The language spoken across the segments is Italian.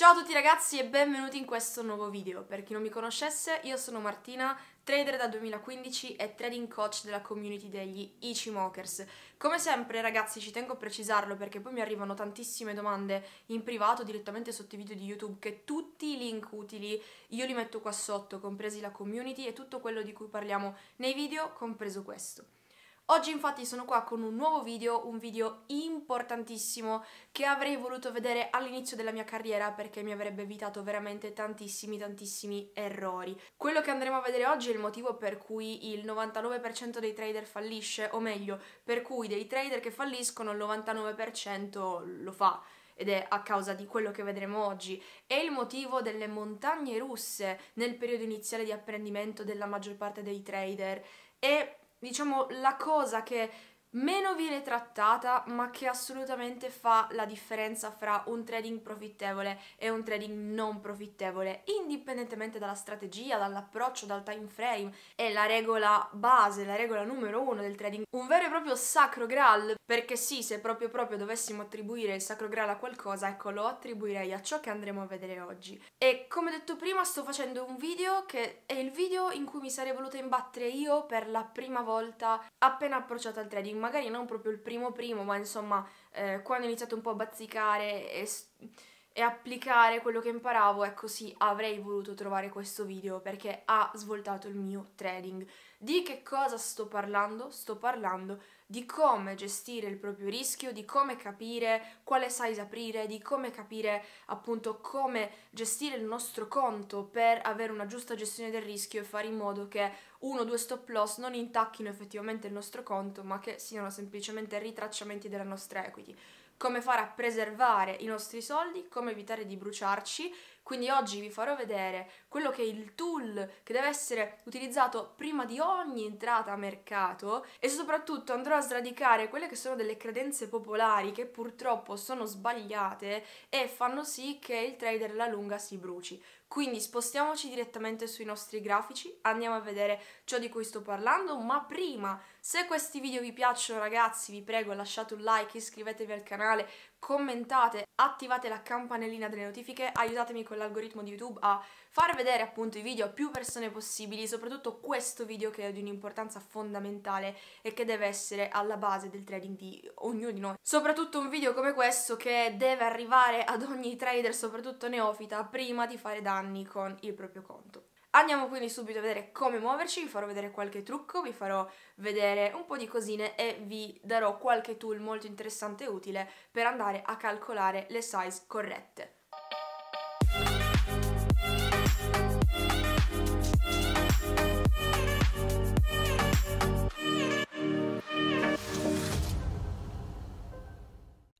Ciao a tutti ragazzi e benvenuti in questo nuovo video. Per chi non mi conoscesse, io sono Martina, trader da 2015 e trading coach della community degli Ichimokers. Come sempre ragazzi ci tengo a precisarlo perché poi mi arrivano tantissime domande in privato direttamente sotto i video di YouTube che tutti i link utili io li metto qua sotto, compresi la community e tutto quello di cui parliamo nei video, compreso questo. Oggi infatti sono qua con un nuovo video, un video importantissimo che avrei voluto vedere all'inizio della mia carriera perché mi avrebbe evitato veramente tantissimi tantissimi errori. Quello che andremo a vedere oggi è il motivo per cui il 99% dei trader fallisce, o meglio, per cui dei trader che falliscono il 99% lo fa ed è a causa di quello che vedremo oggi, è il motivo delle montagne russe nel periodo iniziale di apprendimento della maggior parte dei trader e diciamo, la cosa che meno viene trattata, ma che assolutamente fa la differenza fra un trading profittevole e un trading non profittevole, indipendentemente dalla strategia, dall'approccio, dal time frame. È la regola base, la regola numero uno del trading, un vero e proprio sacro graal, perché sì, se proprio proprio dovessimo attribuire il sacro graal a qualcosa, ecco, lo attribuirei a ciò che andremo a vedere oggi. E come detto prima, sto facendo un video che è il video in cui mi sarei voluta imbattere io per la prima volta appena approcciata al trading magari non proprio il primo primo, ma insomma eh, quando ho iniziato un po' a bazzicare e, e applicare quello che imparavo, ecco sì, avrei voluto trovare questo video perché ha svoltato il mio trading. Di che cosa sto parlando? Sto parlando di come gestire il proprio rischio, di come capire quale size aprire, di come capire appunto come gestire il nostro conto per avere una giusta gestione del rischio e fare in modo che uno o due stop loss non intacchino effettivamente il nostro conto, ma che siano semplicemente ritracciamenti della nostra equity. Come fare a preservare i nostri soldi, come evitare di bruciarci quindi oggi vi farò vedere quello che è il tool che deve essere utilizzato prima di ogni entrata a mercato e soprattutto andrò a sradicare quelle che sono delle credenze popolari che purtroppo sono sbagliate e fanno sì che il trader alla lunga si bruci. Quindi spostiamoci direttamente sui nostri grafici, andiamo a vedere ciò di cui sto parlando, ma prima, se questi video vi piacciono ragazzi, vi prego lasciate un like, iscrivetevi al canale, commentate, attivate la campanellina delle notifiche, aiutatemi con l'algoritmo di YouTube a far vedere appunto i video a più persone possibili, soprattutto questo video che è di un'importanza fondamentale e che deve essere alla base del trading di ognuno di noi. Soprattutto un video come questo che deve arrivare ad ogni trader, soprattutto neofita, prima di fare danni con il proprio conto. Andiamo quindi subito a vedere come muoverci, vi farò vedere qualche trucco, vi farò vedere un po' di cosine e vi darò qualche tool molto interessante e utile per andare a calcolare le size corrette.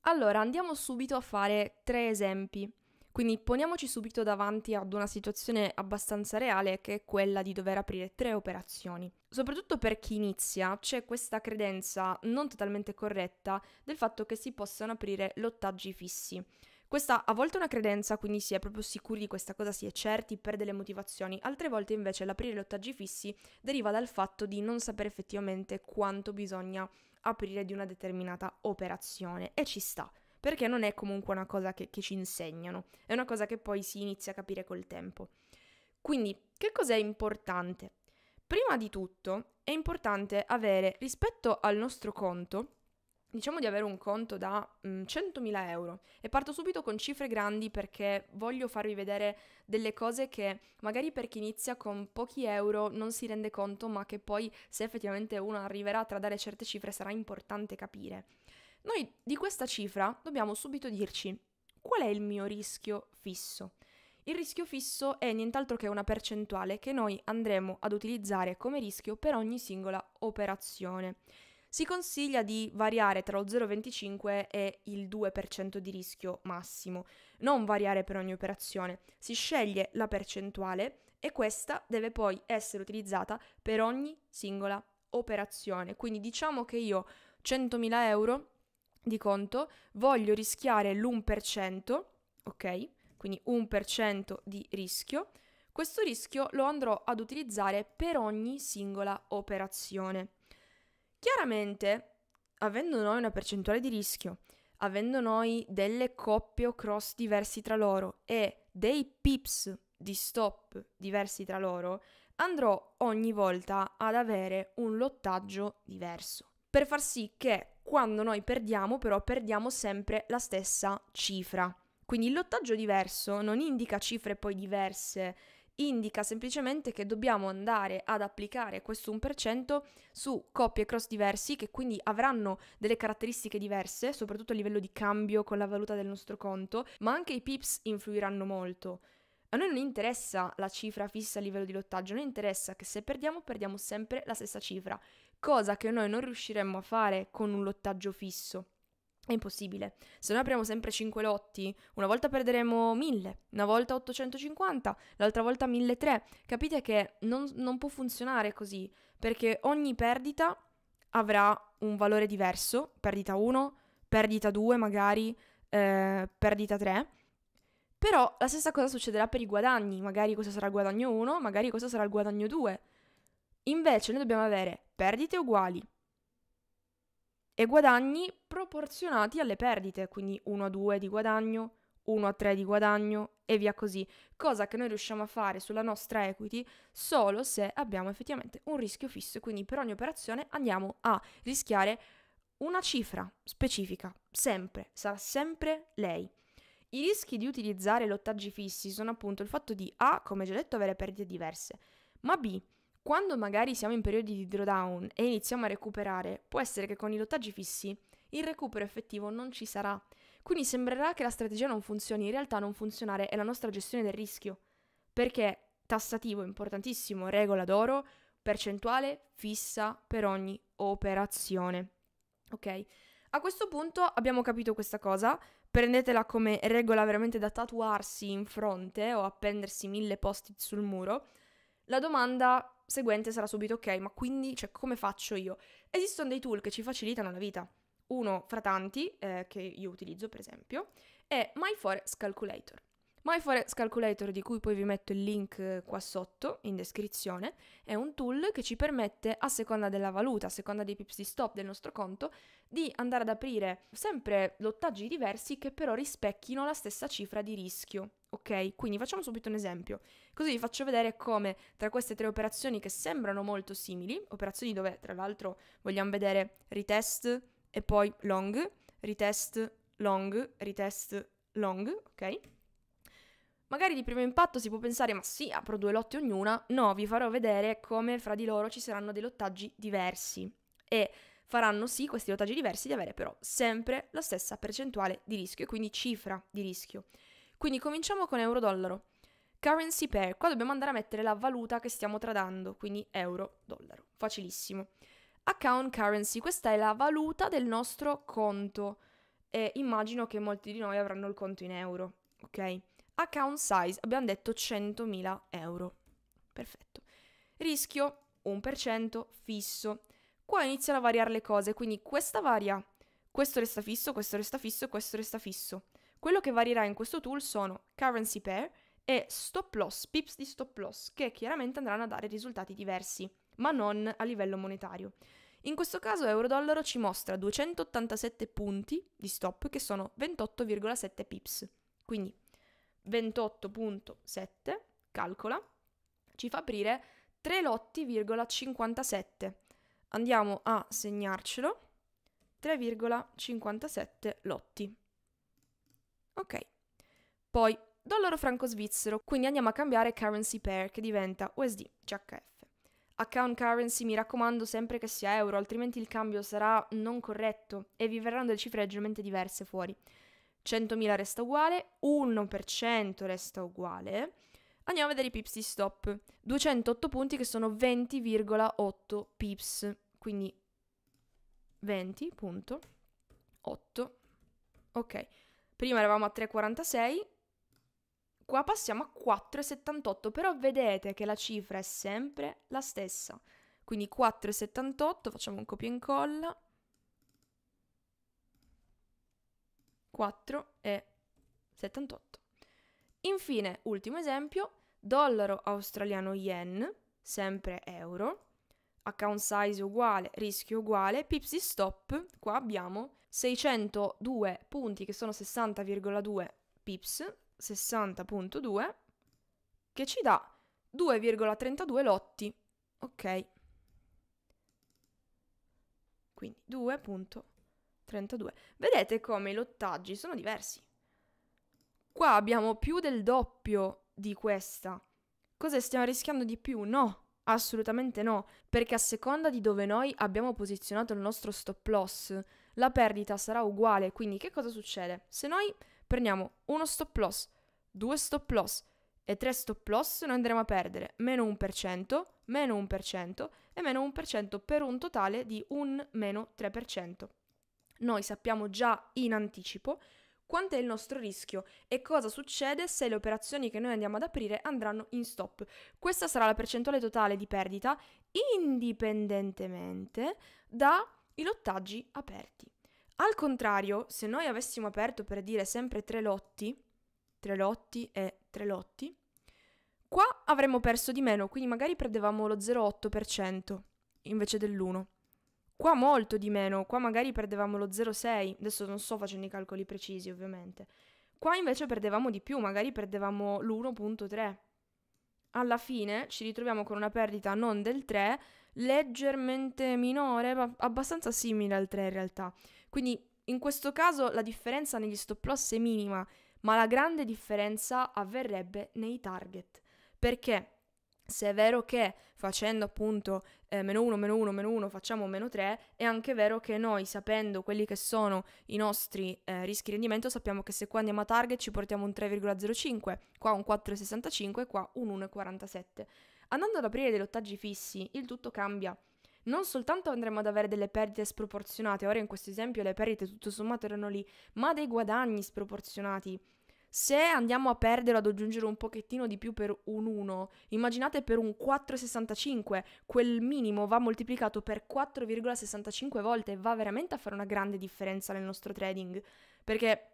Allora, andiamo subito a fare tre esempi. Quindi poniamoci subito davanti ad una situazione abbastanza reale che è quella di dover aprire tre operazioni. Soprattutto per chi inizia c'è questa credenza non totalmente corretta del fatto che si possano aprire lottaggi fissi. Questa a volte è una credenza, quindi si è proprio sicuri di questa cosa, si è certi per delle motivazioni, altre volte invece l'aprire lottaggi fissi deriva dal fatto di non sapere effettivamente quanto bisogna aprire di una determinata operazione e ci sta perché non è comunque una cosa che, che ci insegnano, è una cosa che poi si inizia a capire col tempo. Quindi, che cos'è importante? Prima di tutto è importante avere rispetto al nostro conto, diciamo di avere un conto da mh, mm, 100.000 euro e parto subito con cifre grandi perché voglio farvi vedere delle cose che magari per chi inizia con pochi euro non si rende conto ma che poi se effettivamente uno arriverà a tradare certe cifre sarà importante capire. Noi di questa cifra dobbiamo subito dirci qual è il mio rischio fisso. Il rischio fisso è nient'altro che una percentuale che noi andremo ad utilizzare come rischio per ogni singola operazione. Si consiglia di variare tra lo 0,25 e il 2% di rischio massimo, non variare per ogni operazione. Si sceglie la percentuale e questa deve poi essere utilizzata per ogni singola operazione. Quindi diciamo che io 100.000 euro di conto, voglio rischiare l'1%, ok? Quindi 1% di rischio. Questo rischio lo andrò ad utilizzare per ogni singola operazione. Chiaramente, avendo noi una percentuale di rischio, avendo noi delle coppie o cross diversi tra loro e dei pips di stop diversi tra loro, andrò ogni volta ad avere un lottaggio diverso per far sì che quando noi perdiamo però perdiamo sempre la stessa cifra. Quindi il lottaggio diverso non indica cifre poi diverse, indica semplicemente che dobbiamo andare ad applicare questo 1% su coppie cross diversi che quindi avranno delle caratteristiche diverse, soprattutto a livello di cambio con la valuta del nostro conto, ma anche i pips influiranno molto. A noi non interessa la cifra fissa a livello di lottaggio, a noi interessa che se perdiamo perdiamo sempre la stessa cifra cosa che noi non riusciremmo a fare con un lottaggio fisso. È impossibile. Se noi apriamo sempre 5 lotti, una volta perderemo 1000, una volta 850, l'altra volta 1300. Capite che non, non può funzionare così, perché ogni perdita avrà un valore diverso, perdita 1, perdita 2 magari, eh, perdita 3. Però la stessa cosa succederà per i guadagni, magari questo sarà il guadagno 1, magari questo sarà il guadagno 2. Invece noi dobbiamo avere perdite uguali e guadagni proporzionati alle perdite, quindi 1 a 2 di guadagno, 1 a 3 di guadagno e via così, cosa che noi riusciamo a fare sulla nostra equity solo se abbiamo effettivamente un rischio fisso, quindi per ogni operazione andiamo a rischiare una cifra specifica, sempre, sarà sempre lei. I rischi di utilizzare lottaggi fissi sono appunto il fatto di A, come già detto, avere perdite diverse, ma B, quando magari siamo in periodi di drawdown e iniziamo a recuperare, può essere che con i lottaggi fissi il recupero effettivo non ci sarà. Quindi sembrerà che la strategia non funzioni, in realtà non funzionare è la nostra gestione del rischio. Perché tassativo, importantissimo, regola d'oro, percentuale fissa per ogni operazione. Ok? A questo punto abbiamo capito questa cosa, prendetela come regola veramente da tatuarsi in fronte o appendersi mille post-it sul muro. La domanda seguente sarà subito ok, ma quindi cioè, come faccio io? Esistono dei tool che ci facilitano la vita. Uno fra tanti eh, che io utilizzo, per esempio, è MyForex Calculator. MyForex Calculator, di cui poi vi metto il link eh, qua sotto in descrizione, è un tool che ci permette, a seconda della valuta, a seconda dei pips di stop del nostro conto, di andare ad aprire sempre lottaggi diversi che però rispecchino la stessa cifra di rischio. Ok, quindi facciamo subito un esempio, così vi faccio vedere come tra queste tre operazioni che sembrano molto simili, operazioni dove tra l'altro vogliamo vedere retest e poi long, retest, long, retest, long, ok? Magari di primo impatto si può pensare, ma sì, apro due lotte ognuna. No, vi farò vedere come fra di loro ci saranno dei lottaggi diversi. E faranno sì questi lottaggi diversi di avere però sempre la stessa percentuale di rischio e quindi cifra di rischio. Quindi cominciamo con euro-dollaro. Currency pair, qua dobbiamo andare a mettere la valuta che stiamo tradando, quindi euro-dollaro. Facilissimo. Account currency, questa è la valuta del nostro conto. E immagino che molti di noi avranno il conto in euro, ok? Account size abbiamo detto 100.000 euro. Perfetto. Rischio 1% fisso. Qua iniziano a variare le cose, quindi questa varia, questo resta fisso, questo resta fisso e questo resta fisso. Quello che varierà in questo tool sono currency pair e stop loss, pips di stop loss, che chiaramente andranno a dare risultati diversi, ma non a livello monetario. In questo caso euro-dollaro ci mostra 287 punti di stop che sono 28,7 pips. Quindi 28.7, calcola, ci fa aprire 3 lotti,57. Andiamo a segnarcelo. 3,57 lotti. Ok. Poi dollaro franco svizzero, quindi andiamo a cambiare currency pair che diventa USD CHF. Account currency mi raccomando sempre che sia euro, altrimenti il cambio sarà non corretto e vi verranno delle cifre leggermente diverse fuori. 100.000 resta uguale, 1% resta uguale. Andiamo a vedere i pips di stop. 208 punti che sono 20,8 pips, quindi 20.8. Ok, prima eravamo a 3,46, qua passiamo a 4,78, però vedete che la cifra è sempre la stessa. Quindi 4,78, facciamo un copia e incolla, e 78. Infine, ultimo esempio, dollaro australiano yen, sempre euro, account size uguale, rischio uguale, pipsi stop, qua abbiamo 602 punti che sono 60,2 pips, 60.2, che ci dà 2,32 lotti, ok? Quindi 2.32. 32. Vedete come i lottaggi sono diversi. Qua abbiamo più del doppio di questa. Cosa stiamo rischiando di più? No, assolutamente no, perché a seconda di dove noi abbiamo posizionato il nostro stop loss, la perdita sarà uguale. Quindi che cosa succede? Se noi prendiamo uno stop loss, due stop loss e tre stop loss, noi andremo a perdere meno 1%, meno 1% e meno 1% per un totale di un meno 3%. Noi sappiamo già in anticipo quanto è il nostro rischio e cosa succede se le operazioni che noi andiamo ad aprire andranno in stop. Questa sarà la percentuale totale di perdita indipendentemente dai lottaggi aperti. Al contrario, se noi avessimo aperto per dire sempre tre lotti, tre lotti e tre lotti, qua avremmo perso di meno, quindi magari perdevamo lo 0,8% invece dell'1. Qua molto di meno, qua magari perdevamo lo 0,6, adesso non sto facendo i calcoli precisi ovviamente. Qua invece perdevamo di più, magari perdevamo l'1.3. Alla fine ci ritroviamo con una perdita non del 3, leggermente minore, ma abbastanza simile al 3 in realtà. Quindi in questo caso la differenza negli stop loss è minima, ma la grande differenza avverrebbe nei target. Perché? se è vero che facendo appunto eh, meno 1, meno 1, meno 1 facciamo meno 3, è anche vero che noi sapendo quelli che sono i nostri eh, rischi di rendimento sappiamo che se qua andiamo a target ci portiamo un 3,05, qua un 4,65, qua un 1,47. Andando ad aprire dei lottaggi fissi il tutto cambia. Non soltanto andremo ad avere delle perdite sproporzionate, ora in questo esempio le perdite tutto sommato erano lì, ma dei guadagni sproporzionati. Se andiamo a perdere o ad aggiungere un pochettino di più per un 1, immaginate per un 4,65, quel minimo va moltiplicato per 4,65 volte, va veramente a fare una grande differenza nel nostro trading, perché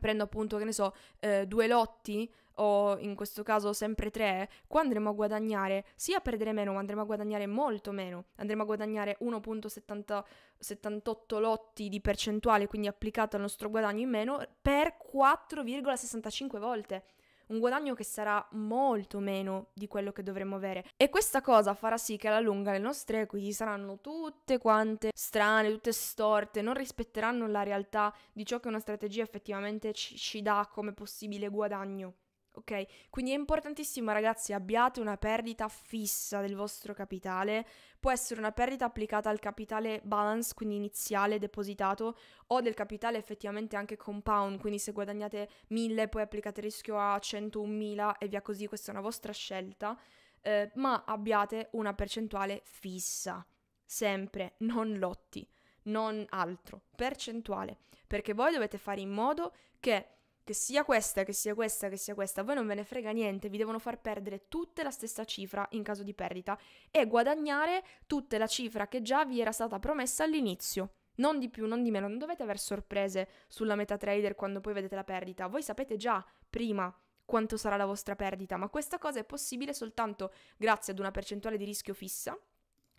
prendo appunto, che ne so, eh, due lotti o in questo caso sempre tre, qua andremo a guadagnare sia a perdere meno, ma andremo a guadagnare molto meno. Andremo a guadagnare 1.78 lotti di percentuale, quindi applicato al nostro guadagno in meno, per 4,65 volte un guadagno che sarà molto meno di quello che dovremmo avere. E questa cosa farà sì che alla lunga le nostre equity saranno tutte quante strane, tutte storte, non rispetteranno la realtà di ciò che una strategia effettivamente ci, ci dà come possibile guadagno ok? Quindi è importantissimo ragazzi abbiate una perdita fissa del vostro capitale, può essere una perdita applicata al capitale balance, quindi iniziale depositato, o del capitale effettivamente anche compound, quindi se guadagnate 1000 poi applicate rischio a 101.000 e via così, questa è una vostra scelta, eh, ma abbiate una percentuale fissa, sempre, non lotti non altro, percentuale, perché voi dovete fare in modo che che sia questa, che sia questa, che sia questa, a voi non ve ne frega niente, vi devono far perdere tutte la stessa cifra in caso di perdita e guadagnare tutta la cifra che già vi era stata promessa all'inizio. Non di più, non di meno, non dovete aver sorprese sulla MetaTrader quando poi vedete la perdita, voi sapete già prima quanto sarà la vostra perdita, ma questa cosa è possibile soltanto grazie ad una percentuale di rischio fissa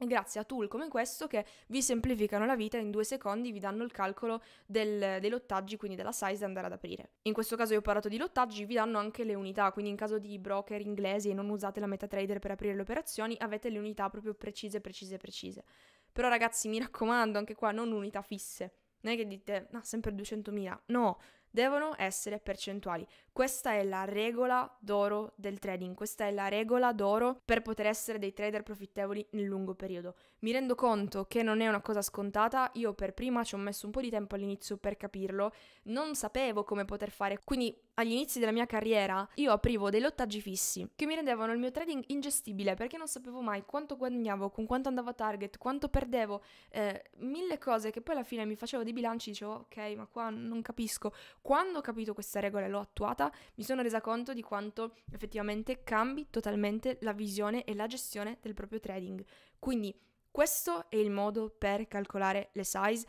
grazie a tool come questo che vi semplificano la vita in due secondi vi danno il calcolo del, dei lottaggi quindi della size da andare ad aprire in questo caso io ho parlato di lottaggi vi danno anche le unità quindi in caso di broker inglesi e non usate la MetaTrader per aprire le operazioni avete le unità proprio precise precise precise però ragazzi mi raccomando anche qua non unità fisse non è che dite no sempre 200.000 no devono essere percentuali. Questa è la regola d'oro del trading, questa è la regola d'oro per poter essere dei trader profittevoli nel lungo periodo. Mi rendo conto che non è una cosa scontata, io per prima ci ho messo un po' di tempo all'inizio per capirlo, non sapevo come poter fare, quindi agli inizi della mia carriera io aprivo dei lottaggi fissi che mi rendevano il mio trading ingestibile perché non sapevo mai quanto guadagnavo, con quanto andavo a target, quanto perdevo, eh, mille cose che poi alla fine mi facevo dei bilanci e dicevo ok ma qua non capisco. Quando ho capito questa regola e l'ho attuata mi sono resa conto di quanto effettivamente cambi totalmente la visione e la gestione del proprio trading. Quindi questo è il modo per calcolare le size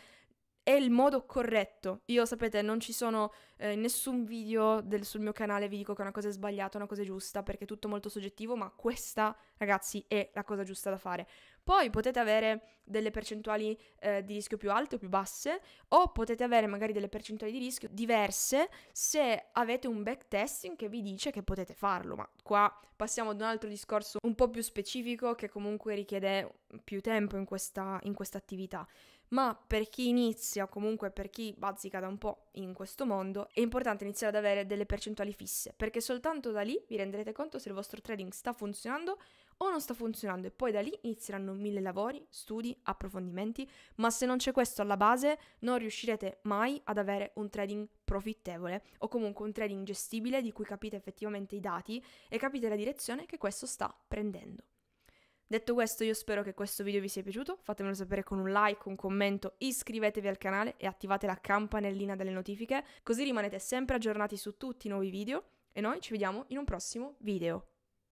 è il modo corretto. Io sapete, non ci sono eh, nessun video del, sul mio canale vi dico che una cosa è sbagliata, una cosa è giusta, perché è tutto molto soggettivo, ma questa, ragazzi, è la cosa giusta da fare. Poi potete avere delle percentuali eh, di rischio più alte o più basse, o potete avere magari delle percentuali di rischio diverse se avete un backtesting che vi dice che potete farlo. Ma qua passiamo ad un altro discorso un po' più specifico che comunque richiede più tempo in questa, in questa attività ma per chi inizia o comunque per chi bazzica da un po' in questo mondo è importante iniziare ad avere delle percentuali fisse perché soltanto da lì vi renderete conto se il vostro trading sta funzionando o non sta funzionando e poi da lì inizieranno mille lavori, studi, approfondimenti, ma se non c'è questo alla base non riuscirete mai ad avere un trading profittevole o comunque un trading gestibile di cui capite effettivamente i dati e capite la direzione che questo sta prendendo. Detto questo io spero che questo video vi sia piaciuto, fatemelo sapere con un like, un commento, iscrivetevi al canale e attivate la campanellina delle notifiche così rimanete sempre aggiornati su tutti i nuovi video e noi ci vediamo in un prossimo video.